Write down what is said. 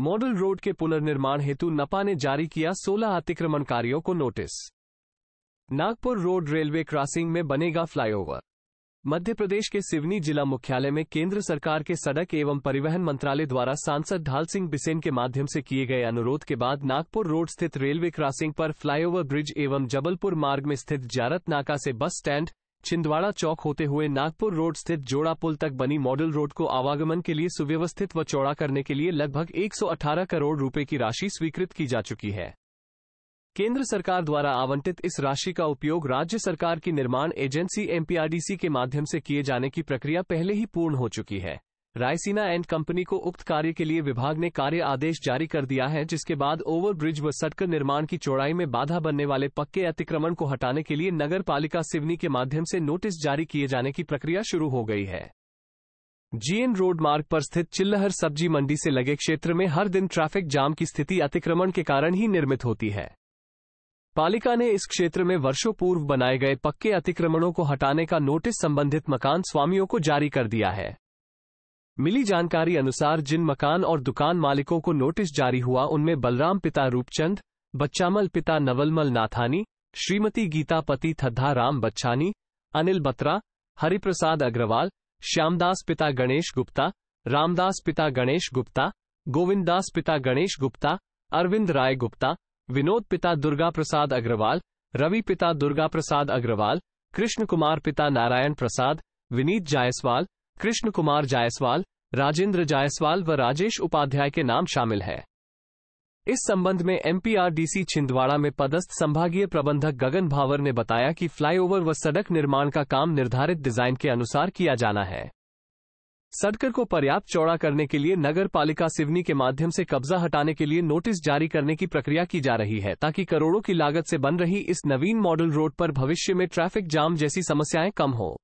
model road के पुनर्निर्माण हेतु नपा ने जारी किया 16 अतिक्रमणकारियों को notice Nagpur road railway crossing में बनेगा फ्लाईओवर मध्य प्रदेश के सिवनी जिला मुख्यालय में केंद्र सरकार के सड़क एवं परिवहन मंत्रालय द्वारा सांसद ढाल सिंह बिसेन के माध्यम से किए गए अनुरोध के बाद नागपुर रोड स्थित रेलवे क्रॉसिंग पर फ्लाईओवर ब्रिज एवं जबलपुर मार्ग में स्थित जारत नाका से बस स्टैंड छिंदवाड़ा चौक होते हुए नागपुर रोड स्थित जोड़ा पुल तक बनी मॉडल रोड को आवागमन के लिए सुव्यवस्थित व चौड़ा करने के लिए लगभग 118 करोड़ रुपए की राशि स्वीकृत की जा चुकी है केंद्र सरकार द्वारा आवंटित इस राशि का उपयोग राज्य सरकार की निर्माण एजेंसी एमपीआरडीसी के माध्यम से किए जाने की प्रक्रिया पहले ही पूर्ण हो चुकी है रायसीना एंड कंपनी को उक्त कार्य के लिए विभाग ने कार्य आदेश जारी कर दिया है जिसके बाद ओवर ब्रिज व सड़क निर्माण की चौड़ाई में बाधा बनने वाले पक्के अतिक्रमण को हटाने के लिए नगर पालिका सिवनी के माध्यम से नोटिस जारी किए जाने की प्रक्रिया शुरू हो गई है जीएन रोड मार्ग पर स्थित चिल्लहर सब्जी मंडी से लगे क्षेत्र में हर दिन ट्रैफिक जाम की स्थिति अतिक्रमण के कारण ही निर्मित होती है पालिका ने इस क्षेत्र में वर्षों पूर्व बनाए गए पक्के अतिक्रमणों को हटाने का नोटिस संबंधित मकान स्वामियों को जारी कर दिया है मिली जानकारी अनुसार जिन मकान और दुकान मालिकों को नोटिस जारी हुआ उनमें बलराम पिता रूपचंद बच्चामल पिता नवलमल नाथानी श्रीमती गीता पति थद्धा राम बच्छानी अनिल बत्रा हरिप्रसाद अग्रवाल श्यामदास पिता गणेश गुप्ता रामदास पिता गणेश गुप्ता गोविंददास पिता गणेश गुप्ता अरविंद राय गुप्ता विनोद पिता दुर्गा प्रसाद अग्रवाल रवि पिता दुर्गा प्रसाद अग्रवाल कृष्ण कुमार पिता नारायण प्रसाद विनीत जायसवाल कृष्ण कुमार जायसवाल राजेंद्र जायसवाल व राजेश उपाध्याय के नाम शामिल है इस संबंध में एमपीआरडीसी छिंदवाड़ा में पदस्थ संभागीय प्रबंधक गगन भावर ने बताया कि फ्लाईओवर व सड़क निर्माण का काम निर्धारित डिजाइन के अनुसार किया जाना है सड़कर को पर्याप्त चौड़ा करने के लिए नगर पालिका सिवनी के माध्यम से कब्जा हटाने के लिए नोटिस जारी करने की प्रक्रिया की जा रही है ताकि करोड़ों की लागत से बन रही इस नवीन मॉडल रोड पर भविष्य में ट्रैफिक जाम जैसी समस्याएं कम हों